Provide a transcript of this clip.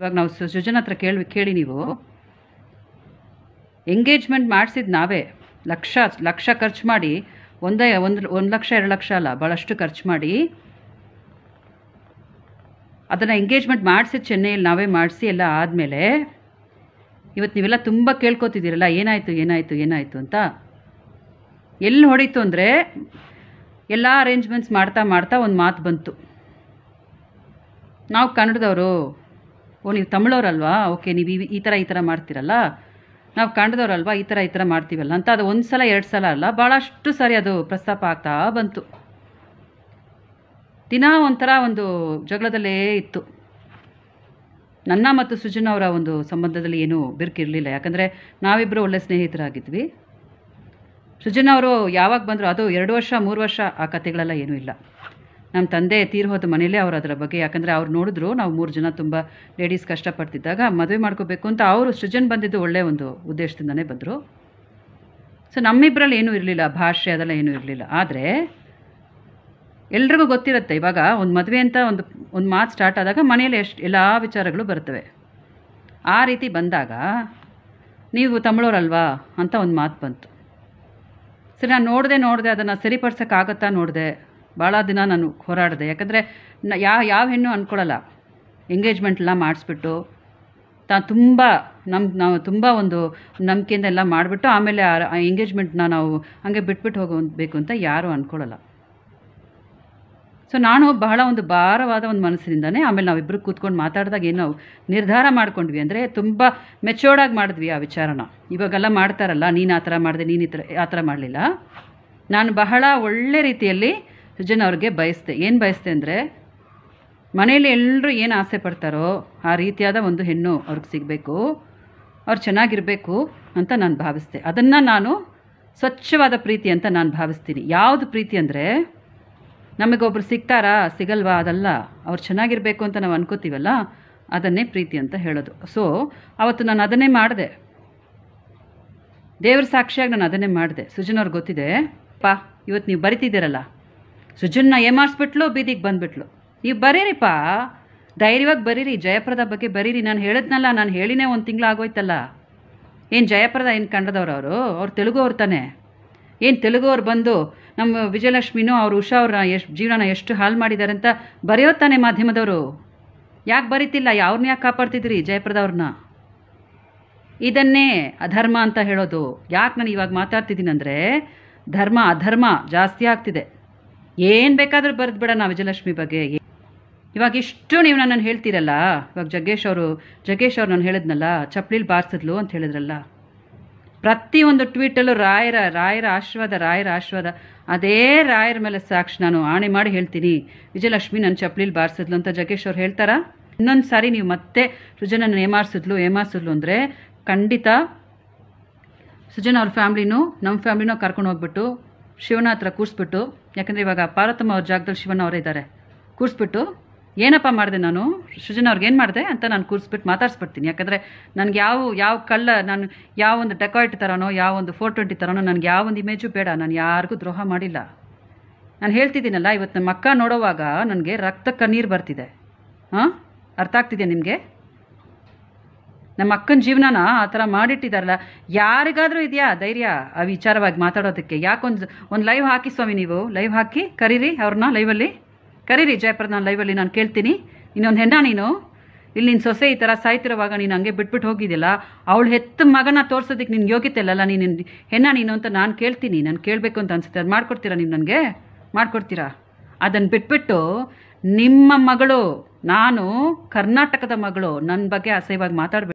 ಇವಾಗ ನಾವು ಸುಜನ್ ಹತ್ರ ಕೇಳಿ ಕೇಳಿ ನೀವು ಎಂಗೇಜ್ಮೆಂಟ್ ಮಾಡಿಸಿದ್ದು ನಾವೇ ಲಕ್ಷ ಲಕ್ಷ ಖರ್ಚು ಮಾಡಿ ಒಂದೇ ಒಂದು ಒಂದು ಲಕ್ಷ ಎರಡು ಲಕ್ಷ ಅಲ್ಲ ಭಾಳಷ್ಟು ಖರ್ಚು ಮಾಡಿ ಅದನ್ನು ಎಂಗೇಜ್ಮೆಂಟ್ ಮಾಡಿಸಿದ್ದು ಚೆನ್ನೈಯಲ್ಲಿ ನಾವೇ ಮಾಡಿಸಿ ಎಲ್ಲ ಆದಮೇಲೆ ಇವತ್ತು ನೀವೆಲ್ಲ ತುಂಬ ಕೇಳ್ಕೊತಿದ್ದೀರಲ್ಲ ಏನಾಯಿತು ಏನಾಯಿತು ಏನಾಯಿತು ಅಂತ ಎಲ್ಲಿ ಹೊಡೀತು ಅಂದರೆ ಎಲ್ಲ ಅರೇಂಜ್ಮೆಂಟ್ಸ್ ಮಾಡ್ತಾ ಮಾಡ್ತಾ ಒಂದು ಮಾತು ಬಂತು ನಾವು ಕನ್ನಡದವರು ಓ ನೀವು ತಮಿಳವ್ರಲ್ವಾ ಓಕೆ ನೀವು ಈ ಥರ ಈ ಥರ ಮಾಡ್ತೀರಲ್ಲ ನಾವು ಕಾಣ್ದವ್ರಲ್ವಾ ಈ ಥರ ಈ ಥರ ಮಾಡ್ತೀವಲ್ಲ ಅಂತ ಅದು ಒಂದು ಸಲ ಎರಡು ಸಲ ಅಲ್ಲ ಭಾಳಷ್ಟು ಸಾರಿ ಅದು ಪ್ರಸ್ತಾಪ ಆಗ್ತಾ ಬಂತು ದಿನ ಒಂಥರ ಒಂದು ಜಗಳದಲ್ಲೇ ಇತ್ತು ನನ್ನ ಮತ್ತು ಸುಜನ್ ಅವರ ಒಂದು ಸಂಬಂಧದಲ್ಲಿ ಏನೂ ಬಿರುಕಿರಲಿಲ್ಲ ಯಾಕಂದರೆ ನಾವಿಬ್ಬರು ಒಳ್ಳೆ ಸ್ನೇಹಿತರಾಗಿದ್ವಿ ಸುಜನ್ ಅವರು ಯಾವಾಗ ಬಂದರೂ ಅದು ಎರಡು ವರ್ಷ ಮೂರು ವರ್ಷ ಆ ಕಥೆಗಳೆಲ್ಲ ಏನೂ ಇಲ್ಲ ನಮ್ಮ ತಂದೆ ತೀರ್ ಹೋದ ಮನೆಯಲ್ಲೇ ಅವ್ರು ಅದರ ಬಗ್ಗೆ ಯಾಕಂದರೆ ಅವ್ರು ನೋಡಿದ್ರು ನಾವು ಮೂರು ಜನ ತುಂಬ ಲೇಡೀಸ್ ಕಷ್ಟಪಡ್ತಿದ್ದಾಗ ಮದುವೆ ಮಾಡ್ಕೋಬೇಕು ಅಂತ ಅವರು ಸೃಜನ್ ಬಂದಿದ್ದು ಒಳ್ಳೆಯ ಒಂದು ಉದ್ದೇಶದಿಂದನೇ ಬಂದರು ಸೊ ನಮ್ಮಿಬ್ಬರಲ್ಲಿ ಏನೂ ಇರಲಿಲ್ಲ ಭಾಷೆ ಅದೆಲ್ಲ ಏನೂ ಇರಲಿಲ್ಲ ಆದರೆ ಎಲ್ರಿಗೂ ಗೊತ್ತಿರುತ್ತೆ ಇವಾಗ ಒಂದು ಮದುವೆ ಅಂತ ಒಂದು ಒಂದು ಮಾತು ಸ್ಟಾರ್ಟ್ ಆದಾಗ ಮನೆಯಲ್ಲಿ ಎಷ್ಟು ಎಲ್ಲ ವಿಚಾರಗಳು ಬರ್ತವೆ ಆ ರೀತಿ ಬಂದಾಗ ನೀವು ತಮಿಳೋರಲ್ವಾ ಅಂತ ಒಂದು ಮಾತು ಬಂತು ಸರಿ ನಾನು ನೋಡಿದೆ ನೋಡಿದೆ ಅದನ್ನು ಸರಿಪಡ್ಸೋಕ್ಕಾಗತ್ತಾ ನೋಡಿದೆ ಭಾಳ ದಿನ ನಾನು ಹೋರಾಡಿದೆ ಯಾಕಂದರೆ ಯಾವ ಯಾವ ಹೆಣ್ಣು ಅಂದ್ಕೊಳ್ಳಲ್ಲ ಎಂಗೇಜ್ಮೆಂಟ್ಲ ಮಾಡಿಸ್ಬಿಟ್ಟು ತಾನು ತುಂಬ ನಮ್ಮ ನಾವು ತುಂಬ ಒಂದು ನಂಬಿಕೆಯಿಂದ ಎಲ್ಲ ಮಾಡಿಬಿಟ್ಟು ಆಮೇಲೆ ಆ ಎಂಗೇಜ್ಮೆಂಟ್ನ ನಾವು ಹಂಗೆ ಬಿಟ್ಬಿಟ್ಟು ಹೋಗಬೇಕು ಅಂತ ಯಾರೂ ಅಂದ್ಕೊಳ್ಳಲ್ಲ ಸೊ ನಾನು ಬಹಳ ಒಂದು ಭಾರವಾದ ಒಂದು ಮನಸ್ಸಿನಿಂದನೇ ಆಮೇಲೆ ನಾವಿಬ್ಬರು ಕೂತ್ಕೊಂಡು ಮಾತಾಡಿದಾಗ ಏನು ನಾವು ನಿರ್ಧಾರ ಮಾಡ್ಕೊಂಡ್ವಿ ಅಂದರೆ ತುಂಬ ಮೆಚೋರ್ಡಾಗಿ ಮಾಡಿದ್ವಿ ಆ ವಿಚಾರನ ಇವಾಗೆಲ್ಲ ಮಾಡ್ತಾರಲ್ಲ ನೀನು ಆ ಥರ ಮಾಡಿದೆ ನೀನು ಈ ಥರ ಆ ಥರ ಮಾಡಲಿಲ್ಲ ನಾನು ಬಹಳ ಒಳ್ಳೆ ರೀತಿಯಲ್ಲಿ ಸೃಜನ್ ಅವ್ರಿಗೆ ಬಯಸ್ತೆ ಏನು ಬಯಸ್ತೆ ಅಂದರೆ ಮನೆಯಲ್ಲಿ ಎಲ್ಲರೂ ಏನು ಆಸೆ ಪಡ್ತಾರೋ ಆ ರೀತಿಯಾದ ಒಂದು ಹೆಣ್ಣು ಅವ್ರಿಗೆ ಸಿಗಬೇಕು ಅವ್ರು ಚೆನ್ನಾಗಿರಬೇಕು ಅಂತ ನಾನು ಭಾವಿಸ್ತೆ ಅದನ್ನು ನಾನು ಸ್ವಚ್ಛವಾದ ಪ್ರೀತಿ ಅಂತ ನಾನು ಭಾವಿಸ್ತೀನಿ ಯಾವುದು ಪ್ರೀತಿ ಅಂದರೆ ನಮಗೊಬ್ರು ಸಿಗ್ತಾರಾ ಸಿಗಲ್ವಾ ಅದಲ್ಲ ಅವ್ರು ಚೆನ್ನಾಗಿರಬೇಕು ಅಂತ ನಾವು ಅನ್ಕೋತೀವಲ್ಲ ಅದನ್ನೇ ಪ್ರೀತಿ ಅಂತ ಹೇಳೋದು ಸೊ ಅವತ್ತು ನಾನು ಅದನ್ನೇ ಮಾಡಿದೆ ದೇವ್ರ ಸಾಕ್ಷಿಯಾಗಿ ನಾನು ಅದನ್ನೇ ಮಾಡಿದೆ ಸುಜನ್ ಅವ್ರಿಗೆ ಗೊತ್ತಿದೆ ಪಾ ಇವತ್ತು ನೀವು ಬರಿತಿದ್ದೀರಲ್ಲ ಸುಜನ್ನ ಏಮಾರಿಸ್ಬಿಟ್ಲು ಬೀದಿಗೆ ಬಂದುಬಿಟ್ಲು ನೀವು ಬರೀರಿಪ್ಪ ಧೈರ್ಯವಾಗಿ ಬರೀರಿ ಜಯಪ್ರದ ಬಗ್ಗೆ ಬರೀರಿ ನಾನು ಹೇಳಿದ್ನಲ್ಲ ನಾನು ಹೇಳಿನೇ ಒಂದು ತಿಂಗಳು ಆಗೋಯ್ತಲ್ಲ ಏನು ಜಯಪ್ರದ ಏನು ಕಂಡದವ್ರು ಅವರು ಅವ್ರು ತೆಲುಗು ಅವ್ರು ತಾನೆ ಏನು ತೆಲುಗು ಅವ್ರು ಬಂದು ನಮ್ಮ ವಿಜಯಲಕ್ಷ್ಮಿನೂ ಅವ್ರು ಉಷಾ ಅವ್ರನ್ನ ಎಷ್ಟು ಜೀವನ ಎಷ್ಟು ಹಾಳು ಮಾಡಿದ್ದಾರೆ ಅಂತ ಬರೆಯೋ ತಾನೆ ಮಾಧ್ಯಮದವರು ಯಾಕೆ ಬರೀತಿಲ್ಲ ಯಾವ್ರನ್ನ ಯಾಕೆ ಕಾಪಾಡ್ತಿದ್ರಿ ಅವ್ರನ್ನ ಇದನ್ನೇ ಅಧರ್ಮ ಅಂತ ಹೇಳೋದು ಯಾಕೆ ನಾನು ಇವಾಗ ಅಂದರೆ ಧರ್ಮ ಅಧರ್ಮ ಜಾಸ್ತಿ ಆಗ್ತಿದೆ ಏನು ಬೇಕಾದರೂ ಬರೆದು ನಾ ವಿಜಯಲಕ್ಷ್ಮಿ ಬಗ್ಗೆ ಇವಾಗ ಇಷ್ಟು ನೀವು ನನ್ನನ್ನು ಹೇಳ್ತೀರಲ್ಲ ಇವಾಗ ಜಗ್ಗೇಶ್ ಅವರು ಜಗ್ಗೇಶ್ ಅವ್ರು ನಾನು ಹೇಳಿದ್ನಲ್ಲ ಚಪ್ಪಲಿಲಿ ಬಾರಿಸಿದ್ಲು ಅಂತ ಹೇಳಿದ್ರಲ್ಲ ಪ್ರತಿಯೊಂದು ಟ್ವೀಟಲ್ಲೂ ರಾಯರ ರಾಯರ ಆಶೀರ್ವಾದ ರಾಯರ ಆಶೀರ್ವಾದ ಅದೇ ರಾಯರ ಮೇಲೆ ಸಾಕ್ಷಿ ನಾನು ಆಣೆ ಮಾಡಿ ಹೇಳ್ತೀನಿ ವಿಜಯಲಕ್ಷ್ಮಿ ನನ್ನ ಚಪ್ಲಿಲಿ ಬಾರಿಸಿದ್ಲು ಅಂತ ಜಗ್ಗೇಶ್ ಅವ್ರು ಹೇಳ್ತಾರಾ ಇನ್ನೊಂದು ಸಾರಿ ನೀವು ಮತ್ತೆ ಸುಜನನ್ನು ಏಮಾರಿಸಿದ್ಲು ಏಮಾರಿಸಿದ್ಲು ಅಂದರೆ ಖಂಡಿತ ಸುಜನ್ ಅವ್ರ ಫ್ಯಾಮ್ಲಿನೂ ನಮ್ಮ ಫ್ಯಾಮ್ಲಿನೂ ಕರ್ಕೊಂಡು ಹೋಗ್ಬಿಟ್ಟು ಶಿವನ ಹತ್ರ ಕೂರಿಸ್ಬಿಟ್ಟು ಯಾಕಂದರೆ ಇವಾಗ ಪಾರ್ವತಮ್ಮ ಅವ್ರ ಜಾಗದಲ್ಲಿ ಶಿವನ ಅವರೇ ಇದ್ದಾರೆ ಕೂರಿಸ್ಬಿಟ್ಟು ಏನಪ್ಪ ಮಾಡಿದೆ ನಾನು ಸೃಜನ ಅವ್ರಿಗೆ ಏನು ಮಾಡಿದೆ ಅಂತ ನಾನು ಕೂರಿಸ್ಬಿಟ್ಟು ಮಾತಾಡ್ಸ್ಬಿಡ್ತೀನಿ ಯಾಕಂದರೆ ನನಗೆ ಯಾವ ಯಾವ ಕಳ್ಳ ನಾನು ಯಾವೊಂದು ಡೆಕೋರೇಟ್ ಥರನೋ ಯಾವೊಂದು ಫೋರ್ ಟ್ವೆಂಟಿ ಥರನೋ ನನಗೆ ಒಂದು ಇಮೇಜು ಬೇಡ ನಾನು ಯಾರಿಗೂ ದ್ರೋಹ ಮಾಡಿಲ್ಲ ನಾನು ಹೇಳ್ತಿದ್ದೀನಲ್ಲ ಇವತ್ತು ನಮ್ಮ ಅಕ್ಕ ನೋಡೋವಾಗ ನನಗೆ ರಕ್ತ ಕಣ್ಣೀರು ಬರ್ತಿದೆ ಹಾಂ ಅರ್ಥ ಆಗ್ತಿದೆ ನಿಮಗೆ ನಮ್ಮ ಅಕ್ಕನ ಜೀವನನ ಆ ಥರ ಮಾಡಿಟ್ಟಿದ್ದಾರಲ್ಲ ಯಾರಿಗಾದರೂ ಇದೆಯಾ ಧೈರ್ಯ ಆ ವಿಚಾರವಾಗಿ ಮಾತಾಡೋದಕ್ಕೆ ಯಾಕೊಂದು ಒಂದು ಲೈವ್ ಹಾಕಿ ಸ್ವಾಮಿ ನೀವು ಲೈವ್ ಹಾಕಿ ಕರೀರಿ ಅವ್ರನ್ನ ಲೈವಲ್ಲಿ ಕರೀರಿ ನಾನು ಲೈವಲ್ಲಿ ನಾನು ಕೇಳ್ತೀನಿ ಇನ್ನೊಂದು ಹೆಣ್ಣ ನೀನು ಇಲ್ಲಿ ನಿನ್ನ ಸೊಸೆ ಈ ಥರ ಸಾಯ್ತಿರೋವಾಗ ನೀನು ಹಂಗೆ ಬಿಟ್ಬಿಟ್ಟು ಹೋಗಿದ್ದಿಲ್ಲ ಅವಳು ಹೆತ್ತ ಮಗನ ತೋರ್ಸೋದಕ್ಕೆ ನಿನ್ಗೆ ಯೋಗ್ಯತೆ ಇಲ್ಲಲ್ಲ ನೀನು ಹೆಣ್ಣ ನೀನು ಅಂತ ನಾನು ಕೇಳ್ತೀನಿ ನಾನು ಕೇಳಬೇಕು ಅಂತ ಅನ್ಸುತ್ತೆ ಅದು ಮಾಡ್ಕೊಡ್ತೀರಾ ನೀವು ನನಗೆ ಮಾಡ್ಕೊಡ್ತೀರಾ ಅದನ್ನು ಬಿಟ್ಬಿಟ್ಟು ನಿಮ್ಮ ಮಗಳು ನಾನು ಕರ್ನಾಟಕದ ಮಗಳು ನನ್ನ ಬಗ್ಗೆ ಅಸಹ್ಯವಾಗಿ ಮಾತಾಡಬೇಕು